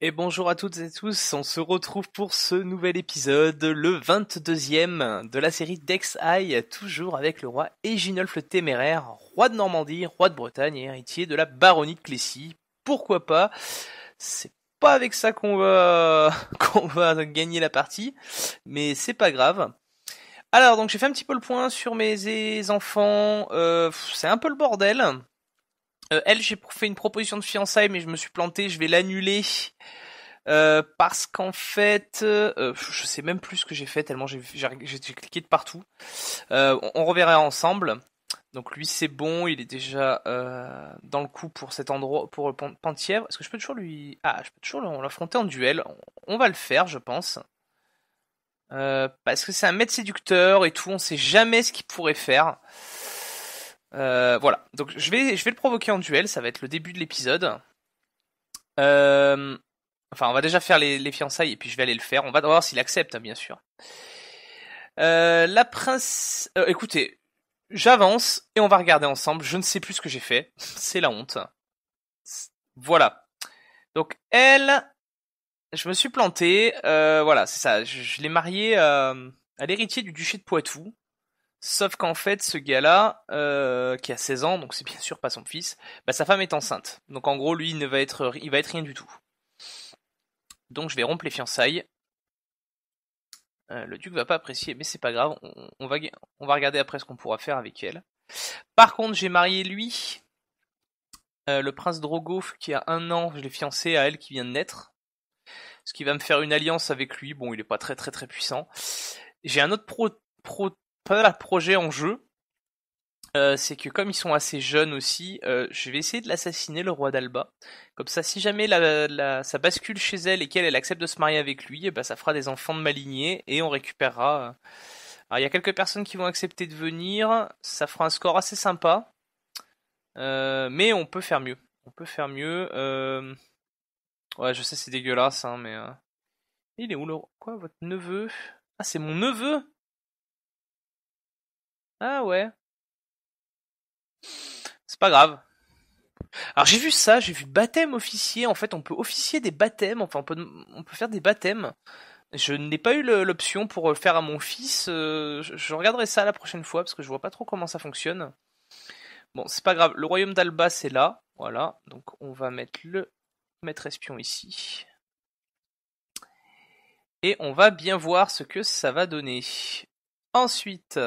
Et bonjour à toutes et tous, on se retrouve pour ce nouvel épisode, le 22e de la série Dex High, toujours avec le roi Eginolf le Téméraire, roi de Normandie, roi de Bretagne et héritier de la baronnie de Clécy. Pourquoi pas C'est pas avec ça qu'on va qu'on va gagner la partie, mais c'est pas grave. Alors donc j'ai fait un petit peu le point sur mes eh, enfants, euh, c'est un peu le bordel. Euh, elle, j'ai fait une proposition de fiançailles, mais je me suis planté, je vais l'annuler. Euh, parce qu'en fait, euh, je sais même plus ce que j'ai fait tellement j'ai cliqué de partout. On, reverra ensemble. Donc lui c'est bon, il est déjà dans le coup pour cet endroit pour Pentièvre. Est-ce que je peux toujours lui Ah, je peux toujours l'affronter en duel. On, va le faire, je pense. parce que c'est un maître séducteur et tout, on sait jamais ce qu'il pourrait faire. Euh, voilà, donc je vais, je vais le provoquer en duel, ça va être le début de l'épisode. Euh, enfin, on va déjà faire les, fiançailles et puis je vais aller le faire. On va voir s'il accepte, hein, bien sûr. Euh, la prince... écoutez, j'avance et on va regarder ensemble. Je ne sais plus ce que j'ai fait. C'est la honte. Voilà. Donc elle, je me suis planté. voilà, c'est ça. Je, je l'ai mariée à l'héritier du duché de Poitou. Sauf qu'en fait, ce gars-là, euh, qui a 16 ans, donc c'est bien sûr pas son fils, bah, sa femme est enceinte. Donc en gros, lui, il, ne va être, il va être rien du tout. Donc je vais rompre les fiançailles. Euh, le duc va pas apprécier, mais c'est pas grave, on, va, on va regarder après ce qu'on pourra faire avec elle. Par contre, j'ai marié lui, euh, le prince Drogo, qui a un an, je l'ai fiancé à elle qui vient de naître. Ce qui va me faire une alliance avec lui, bon, il est pas très très très puissant. J'ai un autre pro, pro le projet en jeu, euh, c'est que comme ils sont assez jeunes aussi, euh, je vais essayer de l'assassiner, le roi d'Alba. Comme ça, si jamais ça bascule chez elle et qu'elle accepte de se marier avec lui, eh ben, ça fera des enfants de ma et on récupérera. Euh. Alors il y a quelques personnes qui vont accepter de venir, ça fera un score assez sympa, mais on peut faire mieux. On peut faire mieux. Ouais, je sais c'est dégueulasse, hein, mais il est où le quoi votre neveu Ah c'est mon neveu ah ouais. C'est pas grave. Alors j'ai vu ça, j'ai vu baptême officier. En fait, on peut officier des baptêmes. Enfin, on peut, faire des baptêmes. Je n'ai pas eu l'option pour faire à mon fils. Euh, je regarderai ça la prochaine fois parce que je vois pas trop comment ça fonctionne. Bon, c'est pas grave. Le royaume d'Alba, c'est là. Voilà. Donc on va mettre le maître espion ici. Et on va bien voir ce que ça va donner. Ensuite,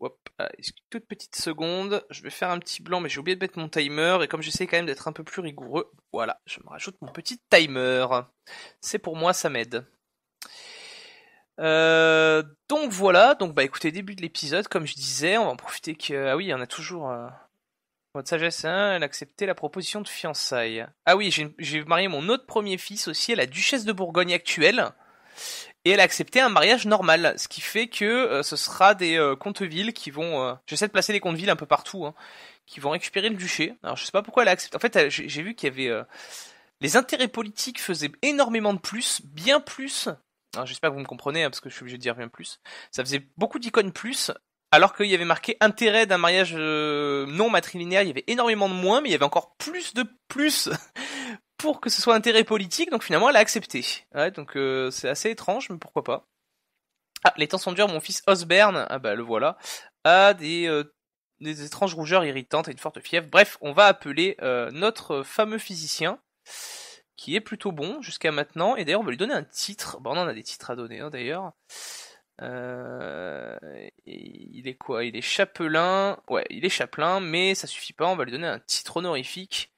Hop, ah, toute petite seconde, je vais faire un petit blanc, mais j'ai oublié de mettre mon timer, et comme j'essaie quand même d'être un peu plus rigoureux, voilà, je me rajoute mon petit timer. C'est pour moi, ça m'aide. Euh, donc voilà, donc bah écoutez, début de l'épisode, comme je disais, on va en profiter que. Ah oui, il y en a toujours. Euh, votre sagesse, hein, elle a accepté la proposition de fiançailles. Ah oui, j'ai marié mon autre premier fils aussi à la duchesse de Bourgogne actuelle et elle a accepté un mariage normal, ce qui fait que euh, ce sera des euh, comptes villes qui vont... Euh, j'essaie de placer les comtes-villes un peu partout, hein, qui vont récupérer le duché. Alors je sais pas pourquoi elle a accepté... En fait, j'ai vu qu'il y avait... les intérêts politiques faisaient énormément de plus, bien plus... J'espère que vous me comprenez, hein, parce que je suis obligé de dire bien plus. Ça faisait beaucoup d'icônes plus, alors qu'il y avait marqué intérêt d'un mariage non matrilinaire, il y avait énormément de moins, mais il y avait encore plus de plus pour que ce soit intérêt politique, donc finalement elle a accepté. Ouais, donc euh, c'est assez étrange, mais pourquoi pas. Ah, les temps sont durs, mon fils Osberne, ah bah le voilà, a des, euh, des étranges rougeurs irritantes et une forte fièvre. Bref, on va appeler euh, notre fameux physicien, qui est plutôt bon jusqu'à maintenant, et d'ailleurs on va lui donner un titre, bon on a des titres à donner hein, d'ailleurs. il est quoi Il est chapelain. Ouais, il est chapelain, mais ça suffit pas. On va lui donner un titre honorifique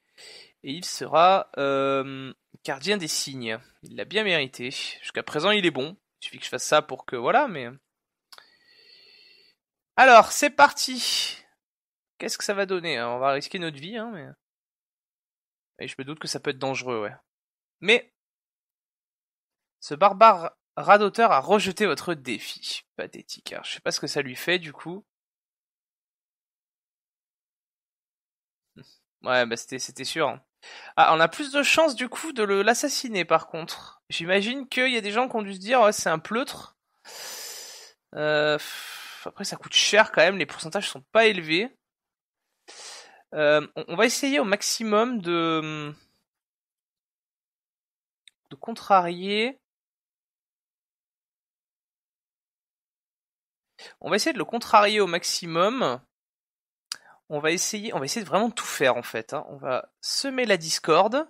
et il sera euh, gardien des signes. Il l'a bien mérité. Jusqu'à présent, il est bon. Il suffit que je fasse ça pour que voilà, mais. Alors, c'est parti. Qu'est-ce que ça va donner hein On va risquer notre vie, hein, mais. je me doute que ça peut être dangereux, ouais. Mais ce barbare Radoteur a rejeté votre défi. Pathétique. Hein. Je sais pas ce que ça lui fait du coup. Ouais, bah c'était, c'était sûr. Hein. Ah, on a plus de chances du coup de l'assassiner par contre. J'imagine qu'il y a des gens qui ont dû se dire oh, c'est un pleutre. Euh, après ça coûte cher quand même, les pourcentages sont pas élevés. Euh, on, on, va essayer au maximum de, de contrarier. On va essayer de le contrarier au maximum on va essayer, on va essayer de vraiment tout faire en fait. Hein. On va semer la discorde.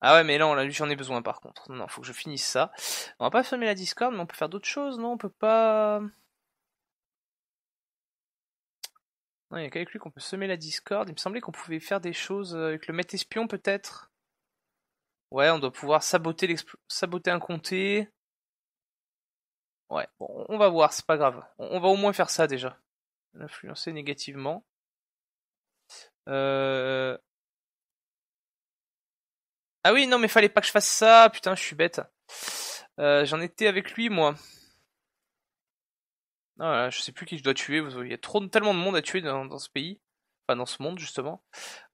Ah ouais, mais là, lui, j'en ai besoin par contre. Non, faut que je finisse ça. On va pas semer la discorde, mais on peut faire d'autres choses, non On peut pas. Non, il y a qu'avec lui qu'on peut semer la discorde. Il me semblait qu'on pouvait faire des choses euh, avec le maître espion peut-être. Ouais, on doit pouvoir saboter, saboter un comté. Ouais, bon, on va voir, c'est pas grave. On va au moins faire ça déjà l'influencer négativement. Euh, ah oui, non, mais fallait pas que je fasse ça. Putain, je suis bête. Euh, j'en étais avec lui, moi. Ah je sais plus qui je dois tuer. Il y a tellement de monde à tuer dans, ce pays. Enfin, dans ce monde, justement.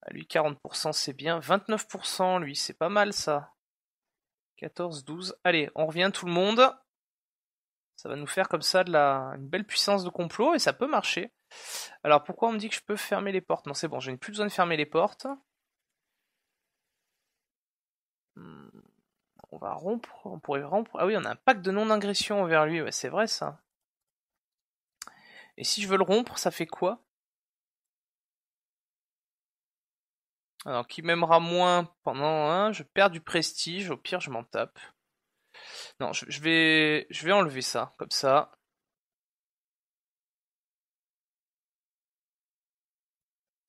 Ah, lui, 40%, c'est bien. 29%, lui, c'est pas mal, ça. 14, 12. Allez, on revient, tout le monde. Ça va nous faire comme ça de la... une belle puissance de complot et ça peut marcher. Alors pourquoi on me dit que je peux fermer les portes Non, c'est bon, j'ai plus besoin de fermer les portes. Hmm, on va rompre, on pourrait rompre. Ah oui, on a un pacte de non-ingression envers lui, c'est vrai ça. Et si je veux le rompre, ça fait quoi Alors, qui m'aimera moins pendant un, je perds du prestige, au pire je m'en tape. Non, je, vais, je vais enlever ça, comme ça.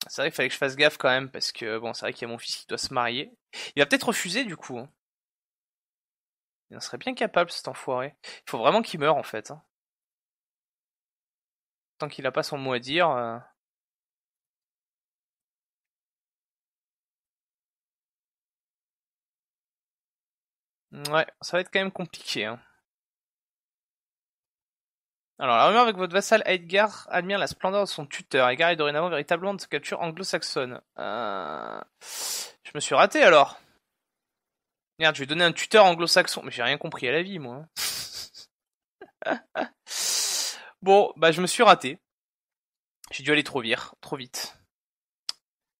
C'est vrai qu'il fallait que je fasse gaffe quand même, parce que bon, c'est vrai qu'il y a mon fils qui doit se marier. Il va peut-être refuser du coup. Hein. Il en serait bien capable, cet enfoiré. Il faut vraiment qu'il meure en fait. Hein. Tant qu'il n'a pas son mot à dire. Euh, Ouais, ça va être quand même compliqué. Hein. Alors, la rumeur avec votre vassal Edgar admire la splendeur de son tuteur. Edgar est dorénavant véritablement de sa anglo-saxonne. Euh, je me suis raté alors. Merde, je vais donner un tuteur anglo-saxon. Mais j'ai rien compris à la vie, moi. Hein. bon, bah je me suis raté. J'ai dû aller trop vite. Trop vite.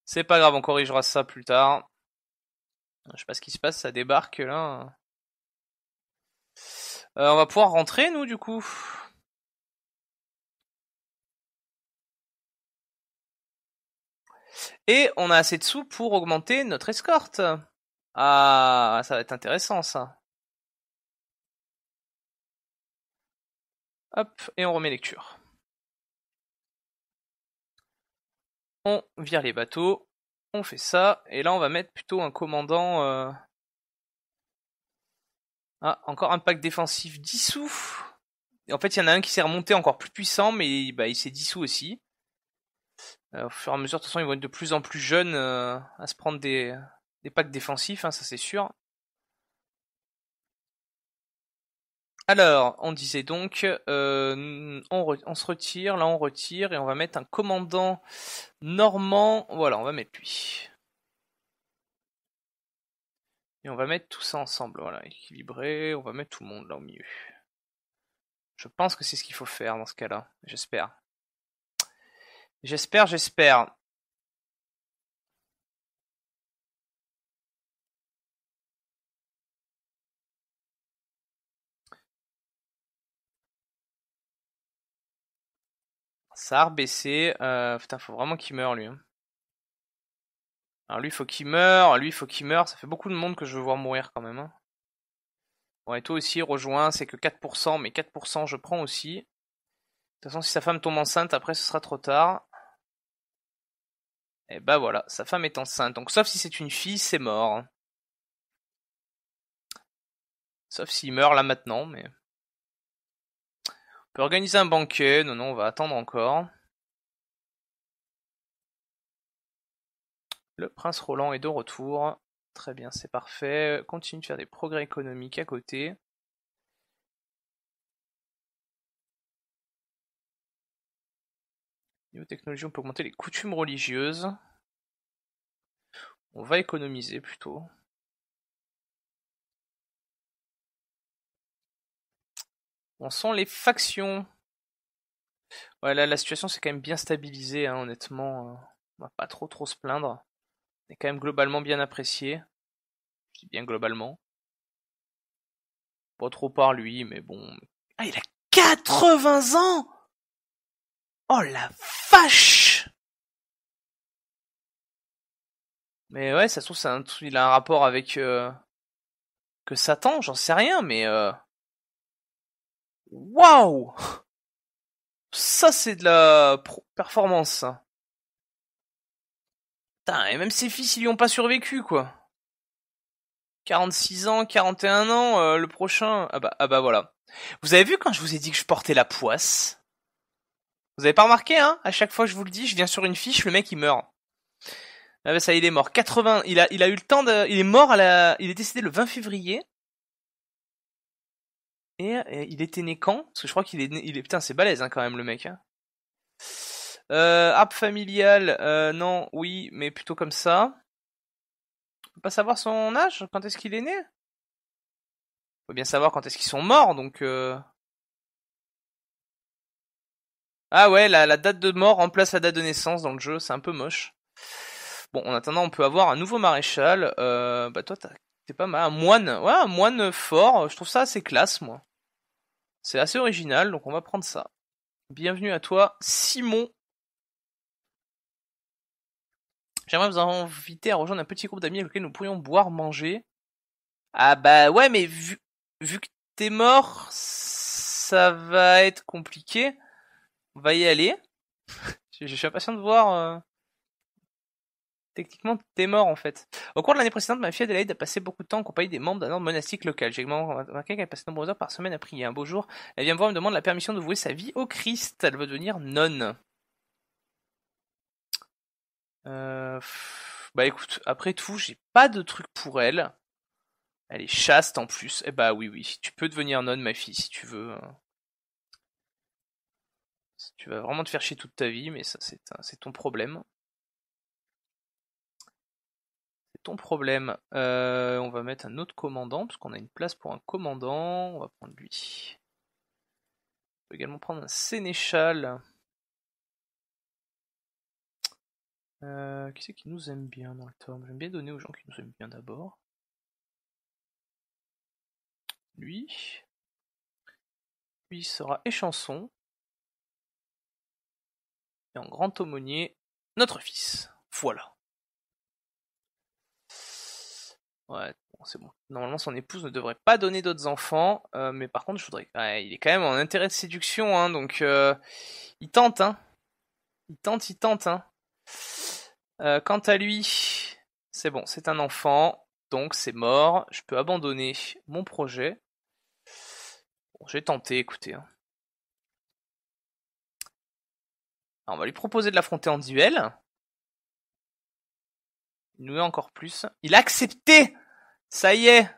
C'est pas grave, on corrigera ça plus tard. Je sais pas ce qui se passe, ça débarque là. Euh, on va pouvoir rentrer, nous, du coup Et on a assez de sous pour augmenter notre escorte. Ah, ça va être intéressant ça. Hop, et on remet lecture. On vire les bateaux, on fait ça, et là on va mettre plutôt un commandant... Euh, ah, encore un pack défensif dissous. en fait, il y en a un qui s'est remonté encore plus puissant, mais il bah, s'est dissous aussi. Euh, au fur et à mesure, de toute façon, ils vont être de plus en plus jeunes euh, à se prendre des, packs défensifs, hein, ça c'est sûr. Alors, on disait donc, euh, on, on, se retire, là on retire, et on va mettre un commandant normand. Voilà, on va mettre lui. Et on va mettre tout ça ensemble, voilà, équilibré, on va mettre tout le monde là au milieu. Je pense que c'est ce qu'il faut faire dans ce cas-là, j'espère. J'espère, j'espère. Ça a rebaissé. Euh, putain, faut vraiment qu'il meure lui. Hein. Alors lui, faut qu'il meure, lui, faut qu'il meure. Ça fait beaucoup de monde que je veux voir mourir quand même. Hein. Bon, et toi aussi, rejoins, c'est que 4%, mais 4% je prends aussi. De toute façon, si sa femme tombe enceinte, après ce sera trop tard. Et eh bah ben, voilà, sa femme est enceinte. Donc sauf si c'est une fille, c'est mort. Hein. Sauf s'il meurt là maintenant, mais... On peut organiser un banquet. Non, non, on va attendre encore. Le prince Roland est de retour. Très bien, c'est parfait. Continue de faire des progrès économiques à côté. Niveau technologie, on peut augmenter les coutumes religieuses. On va économiser plutôt. On sent les factions. Voilà, la situation s'est quand même bien stabilisée, hein, honnêtement. Hein. On va pas trop trop se plaindre est quand même globalement bien apprécié. Je dis bien globalement. Pas trop par lui, mais bon. Ah, il a 80 ans Oh la vache Mais ouais, ça se trouve, un, il a un rapport avec... Euh, que Satan, j'en sais rien, mais... Euh, waouh Ça, c'est de la performance et même ses fils, ils lui ont pas survécu, quoi. 46 ans, 41 ans, euh, le prochain. Ah bah, ah bah voilà. Vous avez vu quand je vous ai dit que je portais la poisse Vous avez pas remarqué, hein À chaque fois que je vous le dis, je viens sur une fiche, le mec il meurt. Ah bah ça, il est mort. 80. Il a, il a eu le temps de. Il est mort à la. Il est décédé le 20 février. Et, il était né quand Parce que je crois qu'il est Il est... Putain, c'est balèze hein, quand même le mec. Hein. Euh, app familial, euh, non, oui, mais plutôt comme ça. On peut pas savoir son âge, quand est-ce qu'il est né On peut bien savoir quand est-ce qu'ils sont morts, donc... Euh... Ah ouais, la, date de mort remplace la date de naissance dans le jeu, c'est un peu moche. Bon, en attendant, on peut avoir un nouveau maréchal. Euh, bah toi, t'es pas mal. Un moine, ouais, un moine fort, je trouve ça assez classe, moi. C'est assez original, donc on va prendre ça. Bienvenue à toi, Simon J'aimerais vous inviter à rejoindre un petit groupe d'amis avec lesquels nous pourrions boire, manger. Ah bah ouais, mais vu, vu que t'es mort, ça va être compliqué. On va y aller. je, suis impatient de voir. Euh, techniquement, t'es mort en fait. Au cours de l'année précédente, ma fille Adelaide a passé beaucoup de temps en compagnie des membres d'un ordre monastique local. J'ai remarqué qu'elle passait de nombreuses heures par semaine à prier. Un beau jour, elle vient me voir et me demande la permission de vouer sa vie au Christ. Elle veut devenir nonne. Euh, bah écoute, après tout, j'ai pas de truc pour elle. Elle est chaste en plus. Eh bah oui, oui, tu peux devenir nonne, ma fille, si tu veux. Hein. Tu vas vraiment te faire chier toute ta vie, mais ça, c'est ton problème. C'est ton problème. Euh, on va mettre un autre commandant, parce qu'on a une place pour un commandant. On va prendre lui. On peut également prendre un sénéchal. Euh, qui c'est qui nous aime bien dans le tome J'aime bien donner aux gens qui nous aiment bien d'abord. Lui. Lui sera échanson. Et en grand aumônier, notre fils. Voilà. Ouais, bon, c'est bon. Normalement, son épouse ne devrait pas donner d'autres enfants. Euh, mais par contre, je voudrais. Ouais, ah, il est quand même en intérêt de séduction, hein, donc euh, il tente, hein. Il tente, il tente, hein. Euh, quant à lui, c'est bon, c'est un enfant, donc c'est mort. Je peux abandonner mon projet. Bon, j'ai tenté, écoutez. Hein. on va lui proposer de l'affronter en duel. Il nous met encore plus. Il a accepté Ça y est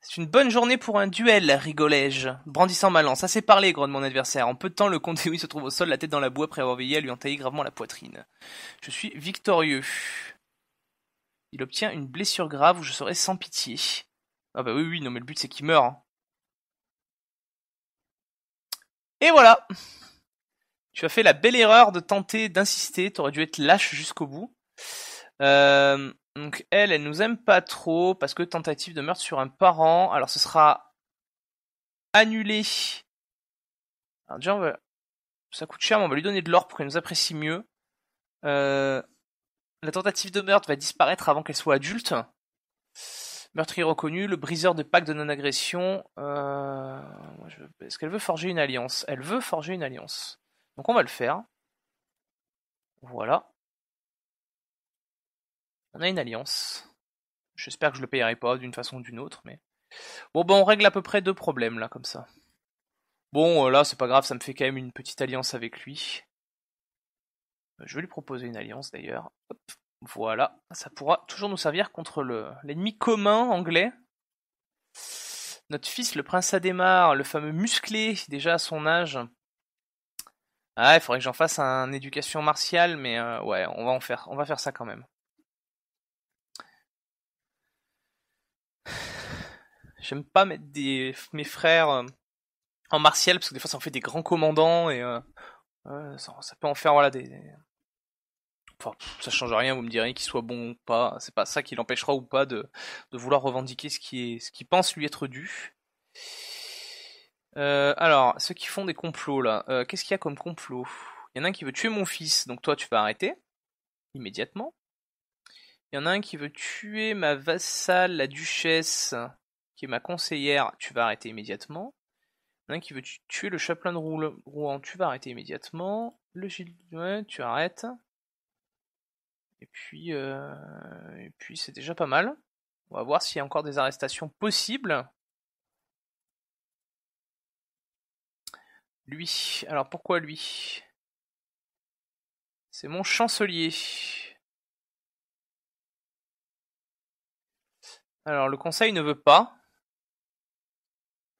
c'est une bonne journée pour un duel, rigolais je brandissant ma lance. Assez parlé, grogne mon adversaire. En peu de temps, le comte Dewey se trouve au sol, la tête dans la boue, après avoir veillé à lui entailler gravement la poitrine. Je suis victorieux. Il obtient une blessure grave où je serai sans pitié. Ah bah oui, oui, non mais le but c'est qu'il meurt. Hein. Et voilà Tu as fait la belle erreur de tenter d'insister, t'aurais dû être lâche jusqu'au bout. Euh, donc elle, elle nous aime pas trop parce que tentative de meurtre sur un parent. Alors ce sera annulé. Alors déjà, ça coûte cher, mais on va lui donner de l'or pour qu'elle nous apprécie mieux. Euh, la tentative de meurtre va disparaître avant qu'elle soit adulte. Meurtrier reconnu, le briseur de pacte de non-agression. Euh, est-ce qu'elle veut forger une alliance Elle veut forger une alliance. Donc on va le faire. Voilà. On a une alliance. J'espère que je le payerai pas d'une façon ou d'une autre, mais... Bon, ben on règle à peu près deux problèmes, là, comme ça. Bon, euh, là, c'est pas grave, ça me fait quand même une petite alliance avec lui. Euh, je vais lui proposer une alliance, d'ailleurs. Voilà, ça pourra toujours nous servir contre l'ennemi commun anglais. Notre fils, le prince Adhémar, le fameux musclé, déjà à son âge. Ah, il faudrait que j'en fasse un éducation martiale, mais euh, ouais, on va en faire, on va faire ça quand même. J'aime pas mettre des, mes frères euh, en martial parce que des fois ça en fait des grands commandants et euh, ça, peut en faire voilà des, Enfin, ça change rien, vous me direz qu'il soit bon ou pas, c'est pas ça qui l'empêchera ou pas de, de, vouloir revendiquer ce qui est ce pense lui être dû. Euh, alors, ceux qui font des complots là, qu'est-ce qu'il y a comme complot Il y en a un qui veut tuer mon fils, donc toi tu vas arrêter immédiatement. Il y en a un qui veut tuer ma vassale, la duchesse qui est ma conseillère, tu vas arrêter immédiatement. L'un qui veut tuer le chaplain de Rouen, tu vas arrêter immédiatement. Le gilet, tu arrêtes. Et puis, euh, et puis c'est déjà pas mal. On va voir s'il y a encore des arrestations possibles. Lui. Alors pourquoi lui C'est mon chancelier. Alors le conseil ne veut pas.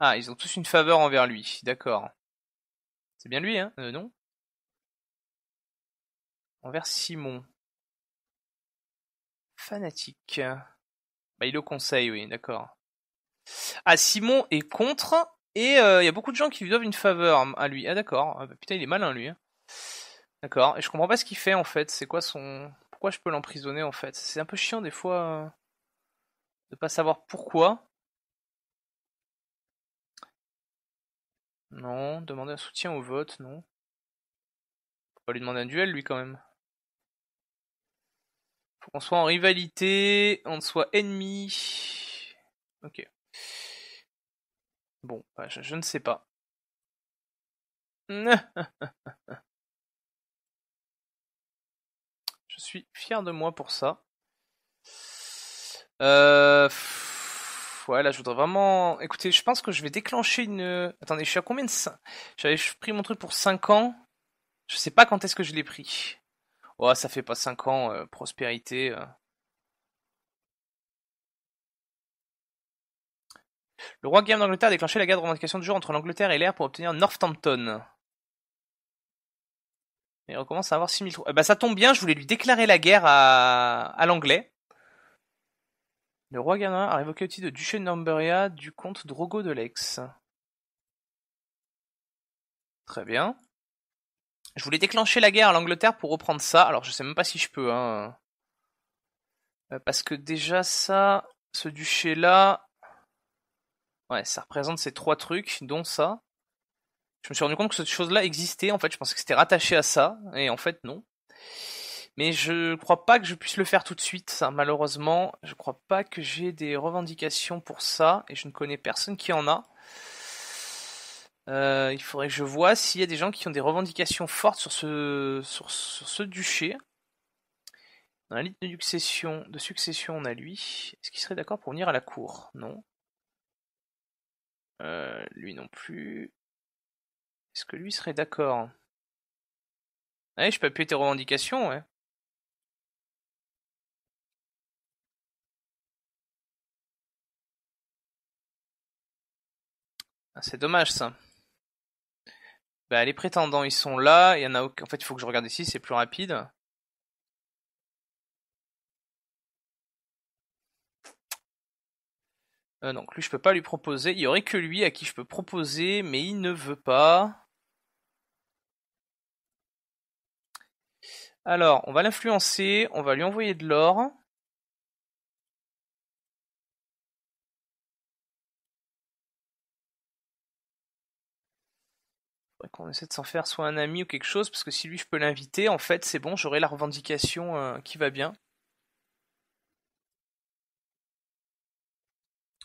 Ah, ils ont tous une faveur envers lui, d'accord. C'est bien lui, hein euh, Non Envers Simon. Fanatique. Bah, il le conseille, oui, d'accord. Ah, Simon est contre, et euh, il y a beaucoup de gens qui lui doivent une faveur à lui. Ah, d'accord. Ah, bah, putain, il est malin, lui. Hein. d'accord, et je comprends pas ce qu'il fait, en fait. C'est quoi son... Pourquoi je peux l'emprisonner, en fait C'est un peu chiant, des fois, euh, de pas savoir pourquoi. Non, demander un soutien au vote, non. Faut pas lui demander un duel, lui, quand même. Faut qu'on soit en rivalité, on soit ennemi. Ok. Bon, bah, je, je ne sais pas. je suis fier de moi pour ça. Euh... Là, je voudrais vraiment. Écoutez, je pense que je vais déclencher une. Euh, attendez, je suis à combien de. J'avais pris mon truc pour 5 ans. Je sais pas quand est-ce que je l'ai pris. Oh, ça fait pas 5 ans, euh, prospérité. Euh. Le roi Guillaume d'Angleterre a déclenché la guerre de revendication du jour entre l'Angleterre et l'air pour obtenir Northampton. Il on commence à avoir 6000 mille. Eh ben, ça tombe bien, je voulais lui déclarer la guerre à l'anglais. Le roi a a révoqué titre de duché de Numberia du comte Drogo de Lex. Très bien. Je voulais déclencher la guerre à l'Angleterre pour reprendre ça. Alors je sais même pas si je peux. Hein. Euh, parce que déjà ça, ce duché-là... Ouais, ça représente ces trois trucs, dont ça. Je me suis rendu compte que cette chose-là existait. En fait, je pensais que c'était rattaché à ça. Et en fait, non. Mais je crois pas que je puisse le faire tout de suite, malheureusement. Je crois pas que j'ai des revendications pour ça, et je ne connais personne qui en a. Euh, il faudrait que je vois s'il y a des gens qui ont des revendications fortes sur ce, sur, ce duché. Dans la liste de succession, de succession on a lui. Est-ce qu'il serait d'accord pour venir à la cour Non. Euh, lui non plus. Est-ce que lui serait d'accord ah je peux appuyer tes revendications, ouais. Ah, c'est dommage ça. Bah, les prétendants, ils sont là. Il y en a En fait, il faut que je regarde ici, c'est plus rapide. Euh, donc lui, je peux pas lui proposer. Il y aurait que lui à qui je peux proposer, mais il ne veut pas. Alors, on va l'influencer, on va lui envoyer de l'or. qu'on essaie de s'en faire soit un ami ou quelque chose, parce que si lui je peux l'inviter, en fait c'est bon, j'aurai la revendication euh, qui va bien.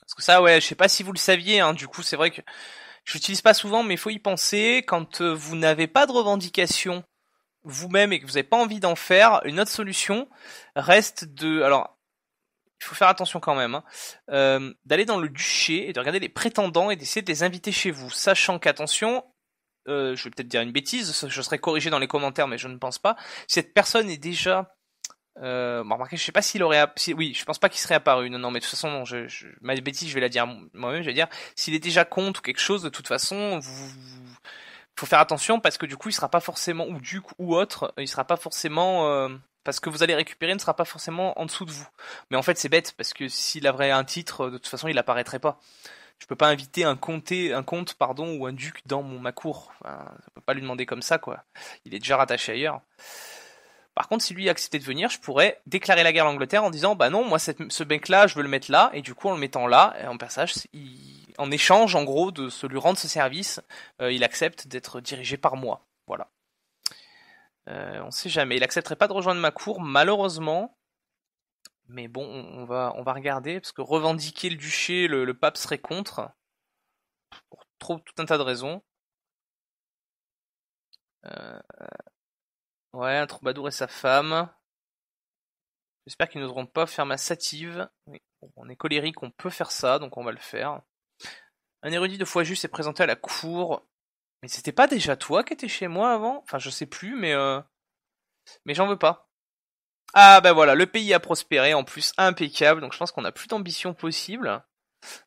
Parce que ça, ouais, je sais pas si vous le saviez, hein, du coup c'est vrai que je l'utilise pas souvent, mais il faut y penser, quand euh, vous n'avez pas de revendication vous-même et que vous n'avez pas envie d'en faire, une autre solution reste de... Alors, il faut faire attention quand même, hein, euh, d'aller dans le duché et de regarder les prétendants et d'essayer de les inviter chez vous, sachant qu'attention, euh, je vais peut-être dire une bêtise, je serai corrigé dans les commentaires, mais je ne pense pas. Cette personne est déjà, euh, remarquez, je sais pas s'il aurait, oui, je pense pas qu'il serait apparu. Non, non, mais de toute façon, ma bêtise, je vais la dire moi-même. Je vais dire, s'il est déjà compte ou quelque chose, de toute façon, il faut faire attention parce que du coup, il ne sera pas forcément ou duc ou autre, il sera pas forcément. Euh, parce que vous allez récupérer ne sera pas forcément en dessous de vous. Mais en fait, c'est bête parce que s'il avait un titre, de toute façon, il n'apparaîtrait pas je peux pas inviter un comté, un comte pardon, ou un duc dans mon ma cour. je ne peux pas lui demander comme ça quoi. Il est déjà rattaché ailleurs. Par contre, si lui acceptait de venir, je pourrais déclarer la guerre à l'Angleterre en disant bah non, moi ce bec là je veux le mettre là, et du coup en le mettant là, en personnage, en échange en gros de se lui rendre ce service, euh, il accepte d'être dirigé par moi. Voilà. Euh, on sait jamais. Il accepterait pas de rejoindre ma cour, malheureusement. Mais bon, on va, on va regarder, parce que revendiquer le duché, le, pape serait contre, pour trop, tout un tas de raisons. Euh, ouais, un troubadour et sa femme. J'espère qu'ils n'oseront pas faire ma sative. on est colérique, on peut faire ça, donc on va le faire. Un érudit de foi juste est présenté à la cour. Mais c'était pas déjà toi qui étais chez moi avant Enfin, je sais plus, mais... Euh, mais j'en veux pas. Ah ben voilà, le pays a prospéré, en plus impeccable, donc je pense qu'on a plus d'ambition possible.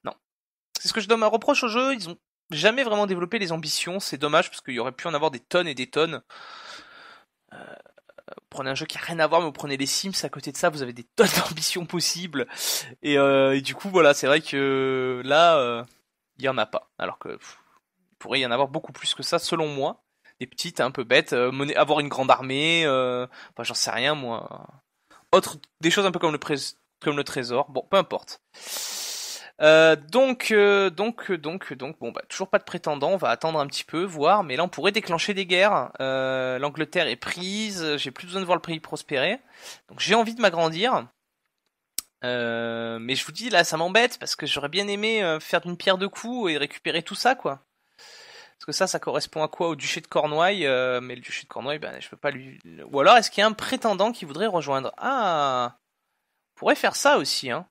Non. C'est ce que je donne un reproche au jeu, ils ont jamais vraiment développé les ambitions, c'est dommage parce qu'il y aurait pu en avoir des tonnes et des tonnes. Euh, prenez un jeu qui a rien à voir, mais vous prenez les Sims à côté de ça, vous avez des tonnes d'ambitions possibles. Et, euh, du coup, voilà, c'est vrai que là, euh, il y en a pas. Alors que il pourrait y en avoir beaucoup plus que ça, selon moi des petites hein, un peu bêtes, euh, avoir une grande armée, euh, enfin j'en sais rien moi. Autre des choses un peu comme le, comme le trésor, bon peu importe. Euh, donc, donc, donc, donc, bon, bah, toujours pas de prétendant. On va attendre un petit peu, voir. Mais là, on pourrait déclencher des guerres. L'Angleterre est prise. J'ai plus besoin de voir le pays prospérer. Donc, j'ai envie de m'agrandir. mais je vous dis, là, ça m'embête parce que j'aurais bien aimé faire d'une pierre deux coups et récupérer tout ça, quoi. Parce que ça, ça correspond à quoi Au duché de Cornouailles, euh, mais le duché de Cornouailles, ben, je peux pas lui. Ou alors, est-ce qu'il y a un prétendant qui voudrait rejoindre Ah On pourrait faire ça aussi, hein.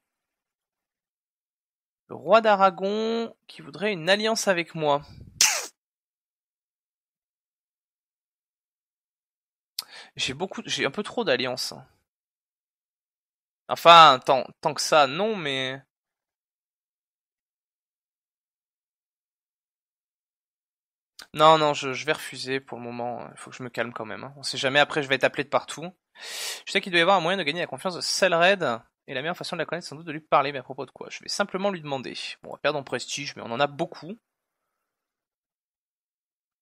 Le roi d'Aragon qui voudrait une alliance avec moi. J'ai beaucoup, j'ai un peu trop d'alliances. Hein. Enfin, tant que ça, non, mais Non, non, je, vais refuser pour le moment. Il faut que je me calme quand même. Hein. On sait jamais, après, je vais être appelé de partout. Je sais qu'il doit y avoir un moyen de gagner la confiance de Selred. Et la meilleure façon de la connaître, sans doute de lui parler. Mais à propos de quoi Je vais simplement lui demander. Bon, on va perdre en prestige, mais on en a beaucoup.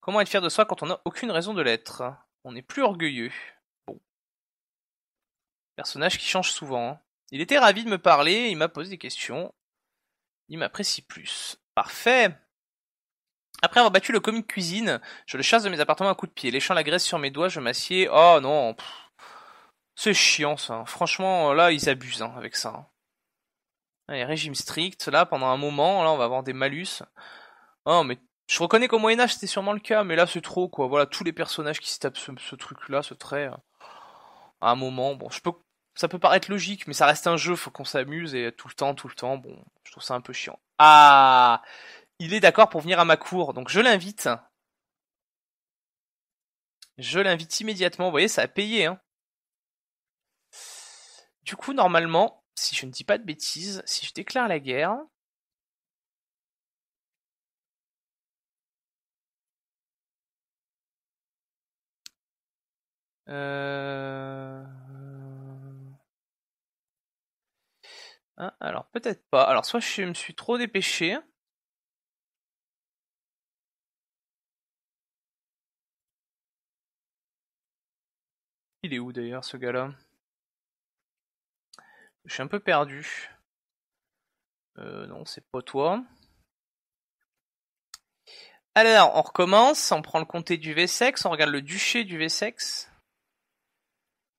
Comment être fier de soi quand on n'a aucune raison de l'être On n'est plus orgueilleux. Bon. Personnage qui change souvent. Hein. Il était ravi de me parler, il m'a posé des questions. Il m'apprécie plus. Parfait après avoir battu le comique cuisine, je le chasse de mes appartements à coups de pied. Léchant la graisse sur mes doigts, je m'assieds. Oh non, c'est chiant ça. Franchement, là, ils abusent hein, avec ça. Hein. Allez, régime strict, là, pendant un moment, là, on va avoir des malus. Oh, mais je reconnais qu'au Moyen-Âge, c'était sûrement le cas, mais là, c'est trop, quoi. Voilà, tous les personnages qui se tapent ce, truc-là, ce trait. Euh, à un moment, bon, je peux... ça peut paraître logique, mais ça reste un jeu, faut qu'on s'amuse, et tout le temps, tout le temps, bon, je trouve ça un peu chiant. Ah il est d'accord pour venir à ma cour, donc je l'invite. Je l'invite immédiatement, vous voyez, ça a payé. Hein. Du coup, normalement, si je ne dis pas de bêtises, si je déclare la guerre... Euh, hein, alors peut-être pas. Alors soit je me suis trop dépêché, Il est où d'ailleurs ce gars-là Je suis un peu perdu. Euh, non, c'est pas toi. Alors, on recommence, on prend le comté du Wessex, on regarde le duché du Wessex.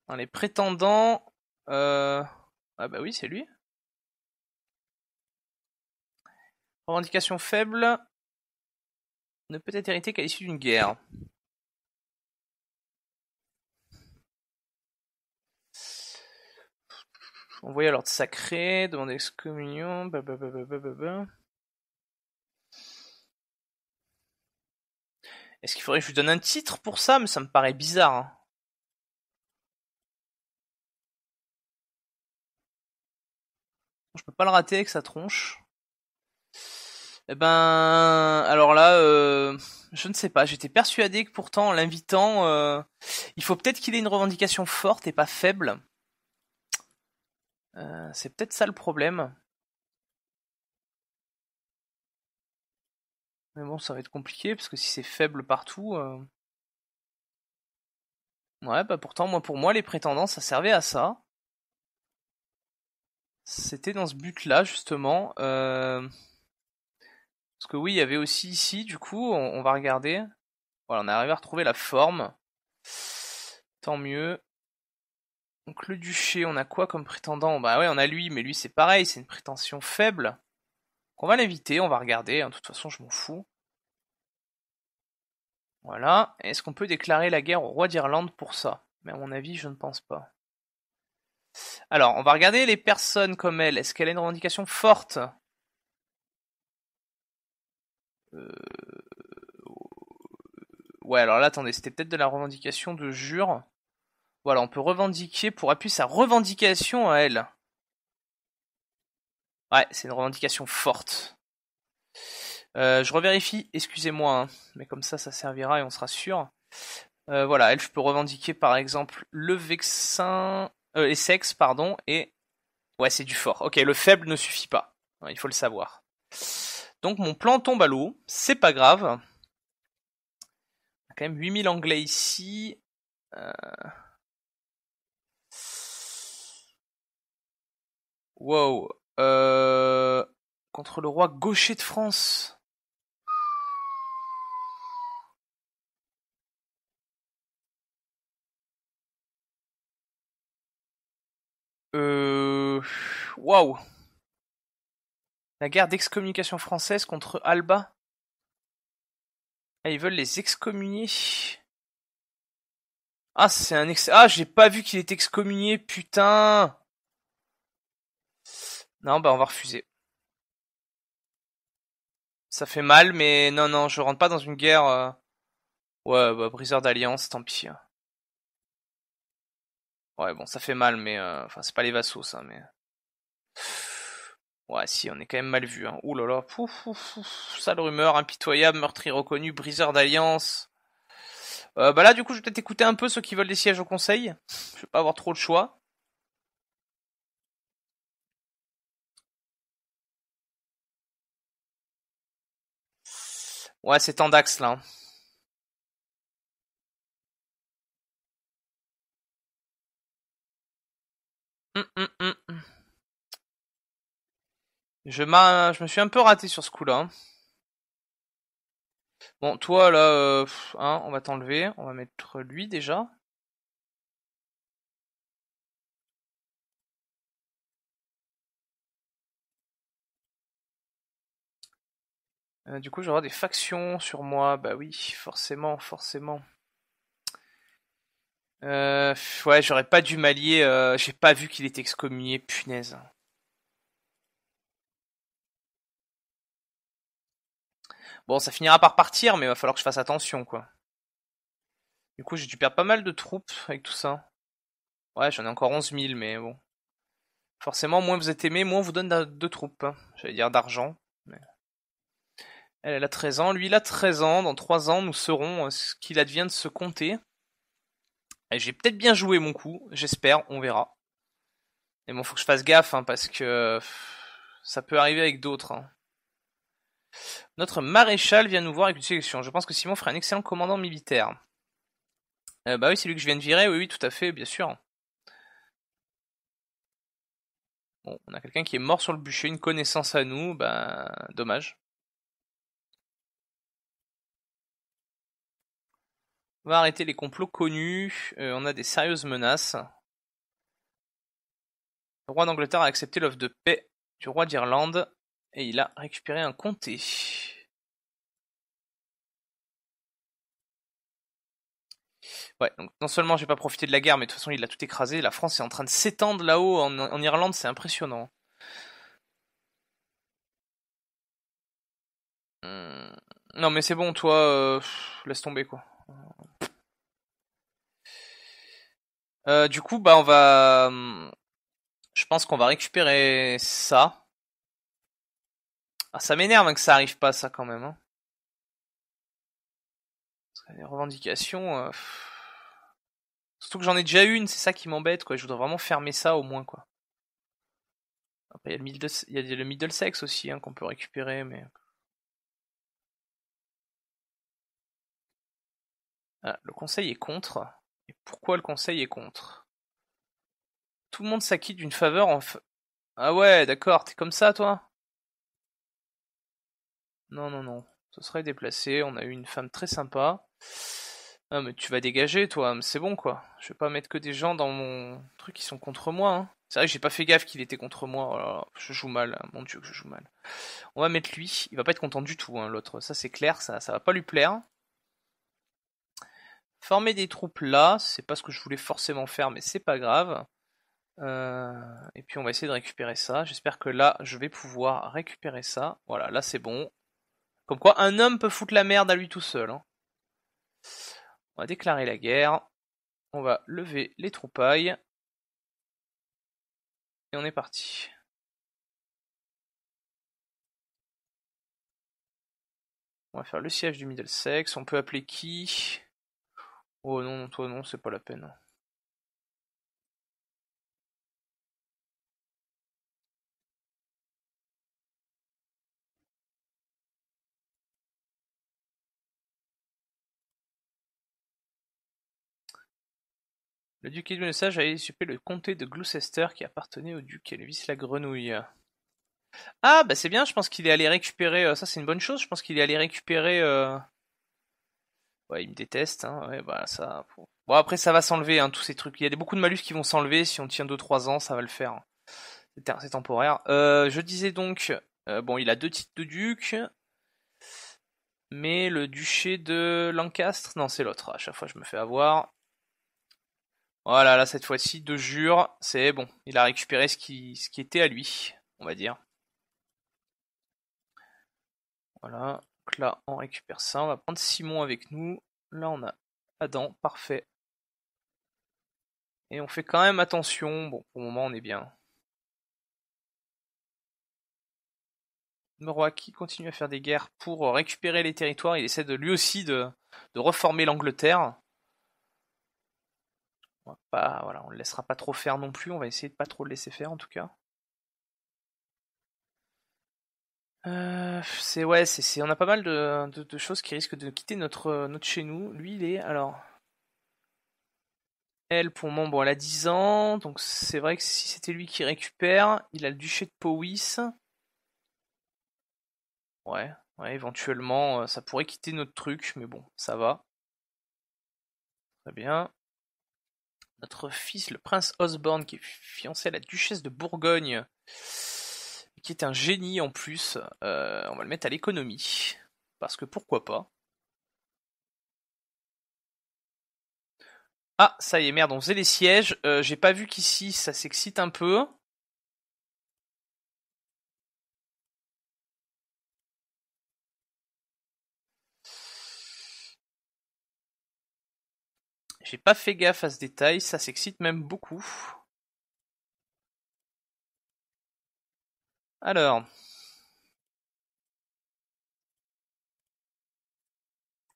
Dans les prétendants... Euh, ah bah oui, c'est lui. Revendication faible ne peut être hérité qu'à l'issue d'une guerre. Envoyer à l'ordre sacré, demander bah Est-ce qu'il faudrait que je lui donne un titre pour ça Mais ça me paraît bizarre. Je hein. Je peux pas le rater avec sa tronche. Eh ben, alors là, euh, je ne sais pas. J'étais persuadé que pourtant, l'invitant, euh, il faut peut-être qu'il ait une revendication forte et pas faible. Euh, c'est peut-être ça le problème. Mais bon, ça va être compliqué, parce que si c'est faible partout... Euh, ouais, bah pourtant, moi, pour moi, les prétendants, ça servait à ça. C'était dans ce but-là, justement. Euh, parce que oui, il y avait aussi ici, du coup, on, va regarder. Voilà, on a arrivé à retrouver la forme. Tant mieux. Donc le duché, on a quoi comme prétendant Bah ouais, on a lui, mais lui c'est pareil, c'est une prétention faible. Donc on va l'inviter, on va regarder, En hein, de toute façon je m'en fous. Voilà, est-ce qu'on peut déclarer la guerre au roi d'Irlande pour ça Mais à mon avis, je ne pense pas. Alors, on va regarder les personnes comme elle. Est-ce qu'elle a une revendication forte euh... Ouais, alors là, attendez, c'était peut-être de la revendication de jure. Voilà, on peut revendiquer pour appuyer sa revendication à elle. Ouais, c'est une revendication forte. Euh, je revérifie, excusez-moi, hein. mais comme ça, ça servira et on sera sûr. Euh, voilà, elle, je peux revendiquer par exemple le vexin, euh, les sexes, pardon, et ouais, c'est du fort. Ok, le faible ne suffit pas, il faut le savoir. Donc mon plan tombe à l'eau, c'est pas grave. quand même 8000 anglais ici. Euh... Wow. Euh... Contre le roi gaucher de France. Euh... Wow. La guerre d'excommunication française contre Alba. Ah, ils veulent les excommunier. Ah, c'est un ex... Ah, j'ai pas vu qu'il est excommunié, putain non, bah on va refuser. Ça fait mal, mais non, non, je rentre pas dans une guerre. Euh, ouais, bah briseur d'alliance, tant pis. Hein. Ouais, bon, ça fait mal, mais... Euh, enfin, c'est pas les vassaux, ça, mais... Ouais, si, on est quand même mal vu. Hein. Ouh là là, sale rumeur, impitoyable, meurtrier reconnu, briseur d'alliance. Euh, bah là, du coup, je vais peut-être écouter un peu ceux qui veulent des sièges au conseil. Je vais pas avoir trop le choix. Ouais, c'est Tandax là. Hum, hum, hum, je, me suis un peu raté sur ce coup-là. Bon, toi là, euh, hein, on va t'enlever. On va mettre lui déjà. Euh, du coup, j'aurai des factions sur moi. Bah oui, forcément, forcément. Euh, ouais, j'aurais pas dû m'allier. Euh, j'ai pas vu qu'il était excommunié, punaise. Bon, ça finira par partir, mais il va falloir que je fasse attention, quoi. Du coup, j'ai dû perdre pas mal de troupes avec tout ça. Ouais, j'en ai encore 11 000, mais bon. Forcément, moins vous êtes aimé, moins on vous donne de troupes. Hein. J'allais dire d'argent. Elle, a 13 ans, lui il a 13 ans, dans 3 ans nous saurons euh, ce qu'il advient de se compter. J'ai peut-être bien joué mon coup, j'espère, on verra. Mais bon, faut que je fasse gaffe, hein, parce que ça peut arriver avec d'autres. Hein. Notre maréchal vient nous voir avec une sélection. Je pense que Simon ferait un excellent commandant militaire. Euh, bah oui, c'est lui que je viens de virer, oui, oui, tout à fait, bien sûr. Bon, on a quelqu'un qui est mort sur le bûcher, une connaissance à nous, bah dommage. On va arrêter les complots connus, euh, on a des sérieuses menaces. Le roi d'Angleterre a accepté l'offre de paix du roi d'Irlande et il a récupéré un comté. Ouais, donc non seulement j'ai pas profité de la guerre, mais de toute façon il a tout écrasé. La France est en train de s'étendre là-haut en, Irlande, c'est impressionnant. Hmm. Non mais c'est bon, toi, euh, laisse tomber quoi. Euh, du coup, bah on va, hum, je pense qu'on va récupérer ça. Ah, ça m'énerve hein, que ça arrive pas, ça quand même. Les hein. revendications. Euh, Surtout que j'en ai déjà une, c'est ça qui m'embête, quoi. Je voudrais vraiment fermer ça au moins, quoi. il y a le middle, aussi hein, qu'on peut récupérer, mais. Ah, le conseil est contre et pourquoi le Conseil est contre. Tout le monde s'acquitte d'une faveur en feu Ah ouais, d'accord, t'es comme ça, toi Non, non, non, ce serait déplacé, on a eu une femme très sympa. Ah mais tu vas dégager, toi, c'est bon, quoi. Je vais pas mettre que des gens dans mon truc qui sont contre moi, hein. C'est vrai que j'ai pas fait gaffe qu'il était contre moi. Oh je joue mal, hein. mon dieu que je joue mal. On va mettre lui. Il va pas être content du tout, hein, l'autre. Ça c'est clair, ça, ça va pas lui plaire. Former des troupes là, c'est pas ce que je voulais forcément faire, mais c'est pas grave. Euh, et puis on va essayer de récupérer ça. J'espère que là, je vais pouvoir récupérer ça. Voilà, là c'est bon. Comme quoi, un homme peut foutre la merde à lui tout seul. Hein. On va déclarer la guerre. On va lever les troupailles. Et on est parti. On va faire le siège du Middlesex. On peut appeler qui Oh non, toi non, c'est pas la peine. Le duc Edwin le Sage a usurpé le comté de Gloucester qui appartenait au duc Elvis la Grenouille. Ah bah c'est bien, je pense qu'il est allé récupérer, euh, ça c'est une bonne chose, je pense qu'il est allé récupérer euh, il me déteste, hein. Ouais, bah, ça. Bon, après, ça va s'enlever, hein, tous ces trucs. Il y a beaucoup de malus qui vont s'enlever. Si on tient 2-3 ans, ça va le faire. Hein. C'est temporaire. Euh, je disais donc. Euh, bon, il a deux titres de duc. Mais le duché de Lancastre. Non, c'est l'autre. À chaque fois, je me fais avoir. Voilà, là, cette fois-ci, de jure, C'est bon. Il a récupéré ce qui, ce qui était à lui, on va dire. Voilà. Donc là, on récupère ça. On va prendre Simon avec nous. Là, on a Adam. Parfait. Et on fait quand même attention. Bon, pour le moment, on est bien. Le roi qui continue à faire des guerres pour récupérer les territoires. Il essaie de lui aussi de, reformer l'Angleterre. On voilà, on le laissera pas trop faire non plus. On va essayer de pas trop le laisser faire en tout cas. Euh, c'est ouais, c'est, on a pas mal de, choses qui risquent de quitter notre euh, notre chez nous. Lui, il est alors elle pour moi, bon, elle a 10 ans, donc c'est vrai que si c'était lui qui récupère, il a le duché de Powys. Ouais, ouais, éventuellement, euh, ça pourrait quitter notre truc, mais bon, ça va. Très bien. Notre fils, le prince Osborne, qui est fiancé à la duchesse de Bourgogne qui est un génie en plus. Euh, on va le mettre à l'économie. Parce que pourquoi pas. Ah, ça y est, merde, on faisait les sièges. Euh, j'ai pas vu qu'ici, ça s'excite un peu. J'ai pas fait gaffe à ce détail, ça s'excite même beaucoup. Alors.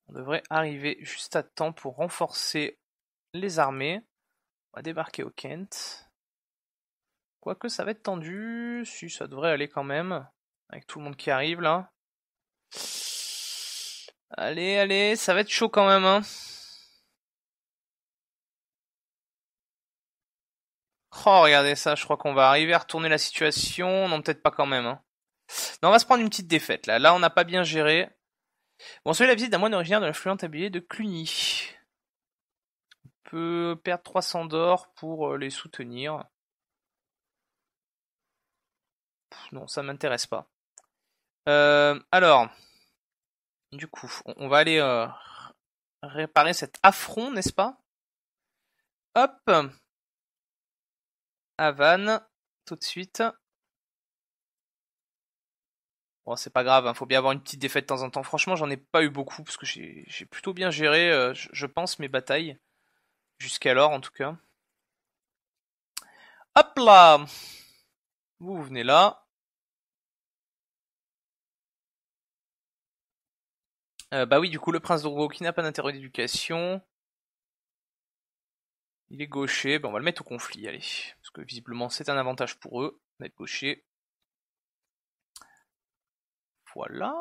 On devrait arriver juste à temps pour renforcer les armées. On va débarquer au Kent. Quoique ça va être tendu, si ça devrait aller quand même. Avec tout le monde qui arrive là. Allez, allez, ça va être chaud quand même. Hein. Oh, regardez ça, je crois qu'on va arriver à retourner la situation. Non, peut-être pas quand même. Hein. on va se prendre une petite défaite là. Là, on n'a pas bien géré. Bon, celui la visite d'un moine originaire de l'influent habillée de Cluny. On peut perdre 300 d'or pour euh, les soutenir. non, ça m'intéresse pas. Euh, alors, du coup, on, va aller euh, réparer cet affront, n'est-ce pas Hop Avan tout de suite. Bon, c'est pas grave, il hein, faut bien avoir une petite défaite de temps en temps. Franchement, j'en ai pas eu beaucoup parce que j'ai plutôt bien géré, euh, je pense, mes batailles. Jusqu'alors, en tout cas. Hop là Vous, venez là. Euh, bah oui, du coup, le prince d'Urgo qui n'a pas d'intérêt d'éducation. Il est gaucher, bah, on va le mettre au conflit, allez visiblement c'est un avantage pour eux d'être gaucher. Voilà.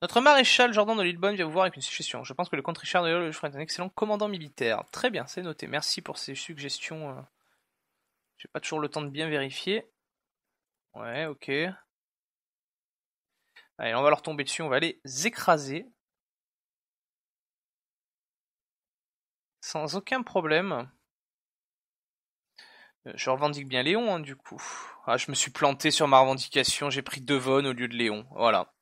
Notre maréchal Jordan de Lillebonne vient vous voir avec une suggestion. Je pense que le comte Richard de Yol est un excellent commandant militaire. Très bien, c'est noté. Merci pour ces suggestions. Euh. J'ai pas toujours le temps de bien vérifier. Ouais, ok. Allez, on va leur tomber dessus, on va les écraser. Sans aucun problème. Euh, je revendique bien Léon, hein, du coup. Ah, je me suis planté sur ma revendication, j'ai pris Devon au lieu de Léon. Voilà.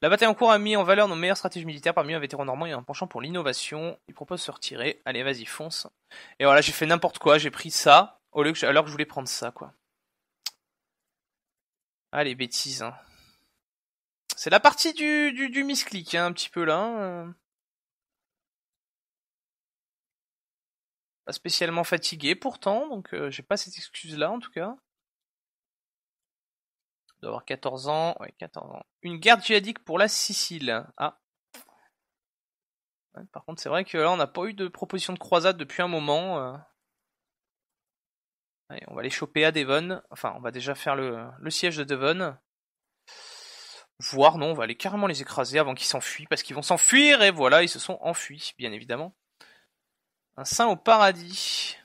La bataille en cours a mis en valeur nos meilleures stratégies militaires, parmi un vétéran normand et un penchant pour l'innovation. Il propose de se retirer. Allez, vas-y, fonce. Et voilà, j'ai fait n'importe quoi, j'ai pris ça, au lieu alors que je voulais prendre ça, quoi. Allez, ah, les bêtises. Hein. C'est la partie du, du, du misclick, hein, un petit peu là. spécialement fatigué pourtant, donc euh, j'ai pas cette excuse-là en tout cas. Il doit avoir 14 ans, ouais, 14 ans. Une garde djihadique pour la Sicile. Ah. par contre, c'est vrai que là, on n'a pas eu de proposition de croisade depuis un moment. Euh. on va les choper à Devon. Enfin, on va déjà faire le, le siège de Devon. Voir, non, on va aller carrément les écraser avant qu'ils s'enfuient, parce qu'ils vont s'enfuir, et voilà, ils se sont enfuis, bien évidemment. Un saint au paradis.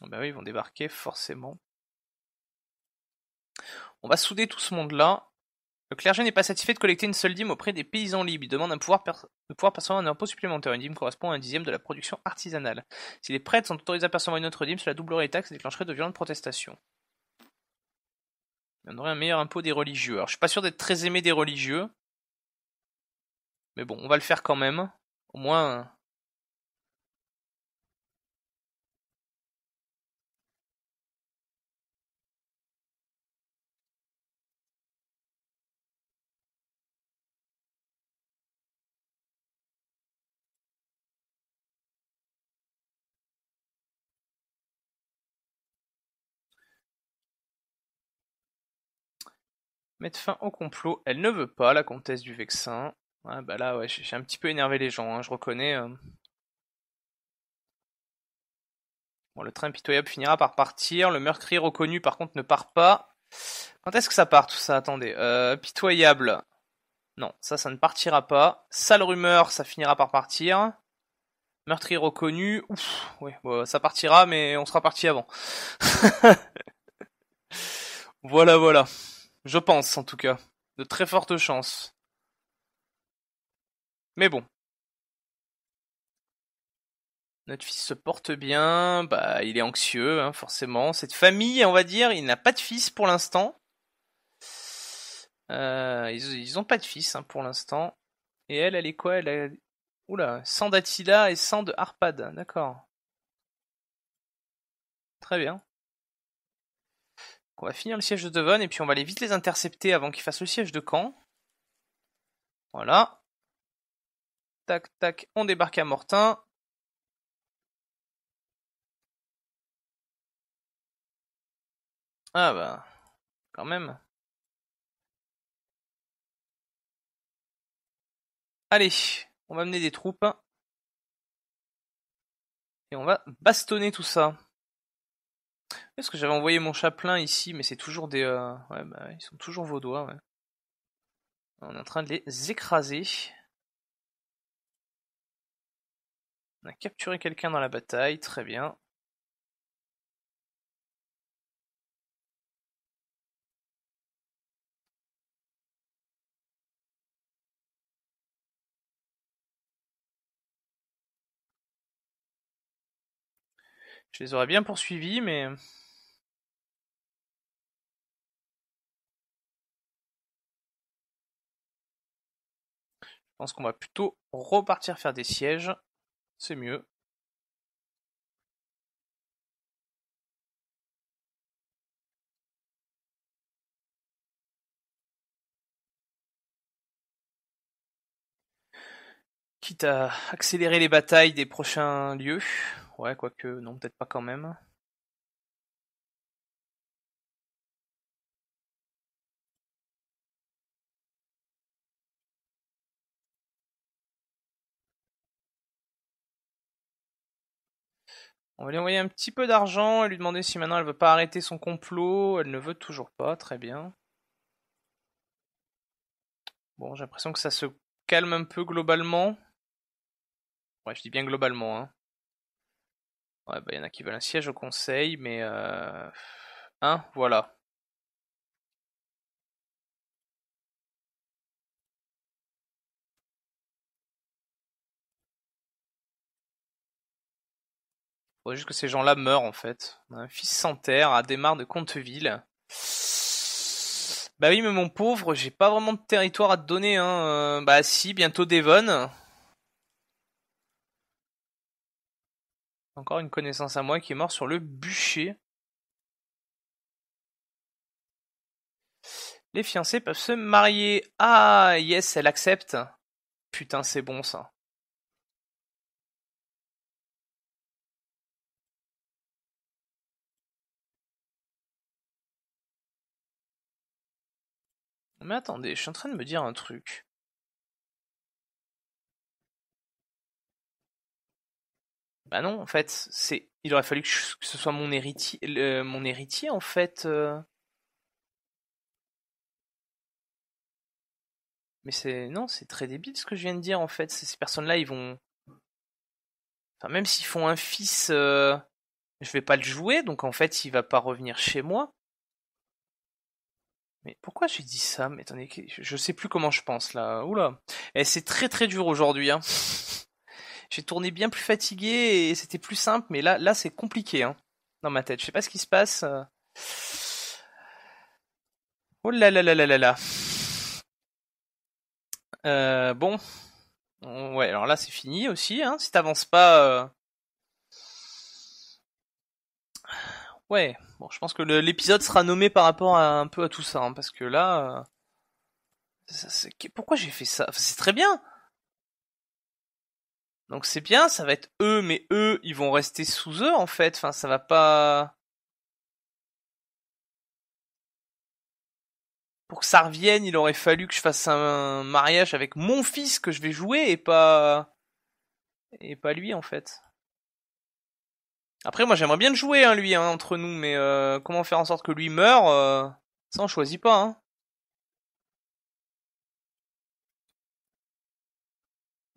Ben oui, ils vont débarquer forcément. On va souder tout ce monde-là. Le clergé n'est pas satisfait de collecter une seule dîme auprès des paysans libres. Il demande un pouvoir de pouvoir percevoir un impôt supplémentaire. Une dîme correspond à un dixième de la production artisanale. Si les prêtres sont autorisés à percevoir une autre dîme, cela doublerait les taxes et déclencherait de violentes protestations. Il en aurait un meilleur impôt des religieux. je suis pas sûr d'être très aimé des religieux. Mais bon, on va le faire quand même. Au moins... Euh, mettre fin au complot, elle ne veut pas, la comtesse du Vexin. Ouais, bah là, ouais, j'ai un petit peu énervé les gens, hein, je reconnais. Euh. Bon, le train pitoyable finira par partir. Le meurtrier reconnu, par contre, ne part pas. Quand est-ce que ça part tout ça Attendez. Euh, pitoyable. Non, ça, ça ne partira pas. Sale rumeur, ça finira par partir. Meurtrier reconnu. Ouf, ouais, bah, ça partira, mais on sera parti avant. voilà, voilà. Je pense, en tout cas. De très fortes chances. Mais bon. Notre fils se porte bien, bah il est anxieux, hein, forcément. Cette famille, on va dire, il n'a pas de fils pour l'instant. Euh, ils, n'ont pas de fils hein, pour l'instant. Et elle, elle est quoi Elle a... Oula, sans d'Attila et sans de Harpad, d'accord. Très bien. On va finir le siège de Devon et puis on va aller vite les intercepter avant qu'ils fassent le siège de Caen. Voilà. Tac, tac, on débarque à Mortain. Ah bah, quand même. Allez, on va amener des troupes. Et on va bastonner tout ça. Est-ce que j'avais envoyé mon chaplain ici, mais c'est toujours des... Euh, ouais, bah, ils sont toujours vaudois, ouais. On est en train de les écraser. On a capturé quelqu'un dans la bataille, très bien. Je les aurais bien poursuivis, mais... Je pense qu'on va plutôt repartir faire des sièges. C'est mieux. Quitte à accélérer les batailles des prochains lieux. Ouais, quoique, non, peut-être pas quand même. On va lui envoyer un petit peu d'argent et lui demander si maintenant elle veut pas arrêter son complot. Elle ne veut toujours pas, très bien. Bon, j'ai l'impression que ça se calme un peu globalement. Ouais, je dis bien globalement. Hein. Ouais, bah, il y en a qui veulent un siège au conseil, mais. Euh, hein, voilà. juste que ces gens-là meurent en fait. un fils sans terre, à démarre de Comteville. Bah oui, mais mon pauvre, j'ai pas vraiment de territoire à te donner. Hein. Euh, bah si, bientôt Devon. Encore une connaissance à moi qui est mort sur le bûcher. Les fiancés peuvent se marier. Ah yes, elle accepte. Putain, c'est bon ça. Mais attendez, je suis en train de me dire un truc. Bah non, en fait, c'est il aurait fallu que, ce soit mon héritier, mon héritier en fait. Euh. Mais c'est non, c'est très débile ce que je viens de dire en fait. Ces personnes-là, ils vont, enfin même s'ils font un fils, euh, je vais pas le jouer, donc en fait, il va pas revenir chez moi. Mais pourquoi j'ai dit ça Mais attendez, je sais plus comment je pense là. Oula. Eh, c'est très très dur aujourd'hui. Hein. j'ai tourné bien plus fatigué et c'était plus simple, mais là, là c'est compliqué hein, dans ma tête. Je sais pas ce qui se passe. Euh. Oh là là là là là là. Euh, bon. Ouais, alors là c'est fini aussi. Hein. Si t'avances pas, euh, Ouais, bon, je pense que l'épisode sera nommé par rapport à, un peu à tout ça, hein, parce que là, euh, pourquoi j'ai fait ça C'est très bien. Donc c'est bien, ça va être eux, mais eux, ils vont rester sous eux en fait. Enfin, ça va pas. Pour que ça revienne, il aurait fallu que je fasse un mariage avec mon fils que je vais jouer et pas et pas lui en fait. Après, moi, j'aimerais bien le jouer, hein, lui, hein, entre nous, mais euh, comment faire en sorte que lui meure euh, Ça, on choisit pas. Hein.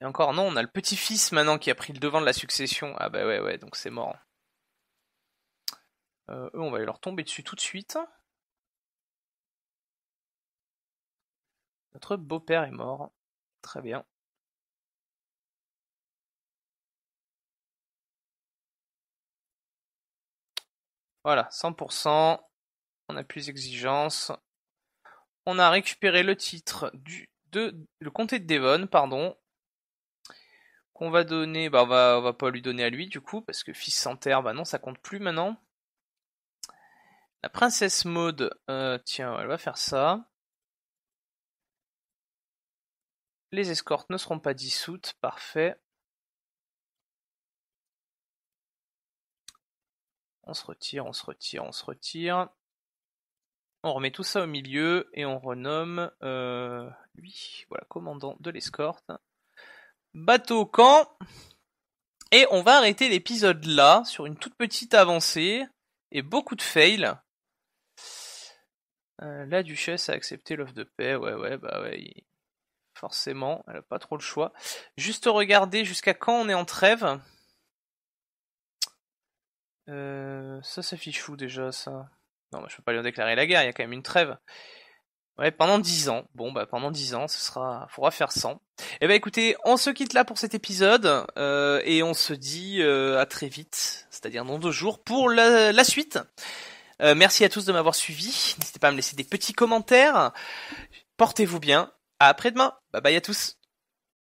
Et encore, non, on a le petit-fils maintenant qui a pris le devant de la succession. Ah bah ouais, ouais, donc c'est mort. Euh, eux, on va leur tomber dessus tout de suite. Notre beau-père est mort. Très bien. Voilà, 100%. On a plus exigence. On a récupéré le titre du de le comté de Devon, pardon. Qu'on va donner, bah on va, on va pas lui donner à lui du coup parce que fils sans terre, bah non, ça compte plus maintenant. La princesse Maud, euh, tiens, elle va faire ça. Les escortes ne seront pas dissoutes, parfait. On se retire, on se retire, on se retire. On remet tout ça au milieu et on renomme euh, lui, voilà, commandant de l'escorte. Bateau camp. Et on va arrêter l'épisode là sur une toute petite avancée et beaucoup de fails. Euh, la duchesse a accepté l'offre de paix, ouais ouais bah ouais. Forcément, elle n'a pas trop le choix. Juste regarder jusqu'à quand on est en trêve. Euh, ça, c'est fou déjà, ça. Non, je peux pas lui déclarer la guerre, il y a quand même une trêve. Ouais, pendant 10 ans. Bon, bah, pendant 10 ans, ce sera, faudra faire 100. Eh bah, écoutez, on se quitte là pour cet épisode, euh, et on se dit euh, à très vite, c'est-à-dire dans deux jours, pour la, la suite. merci à tous de m'avoir suivi. N'hésitez pas à me laisser des petits commentaires. Portez-vous bien. À après-demain. Bye bye à tous.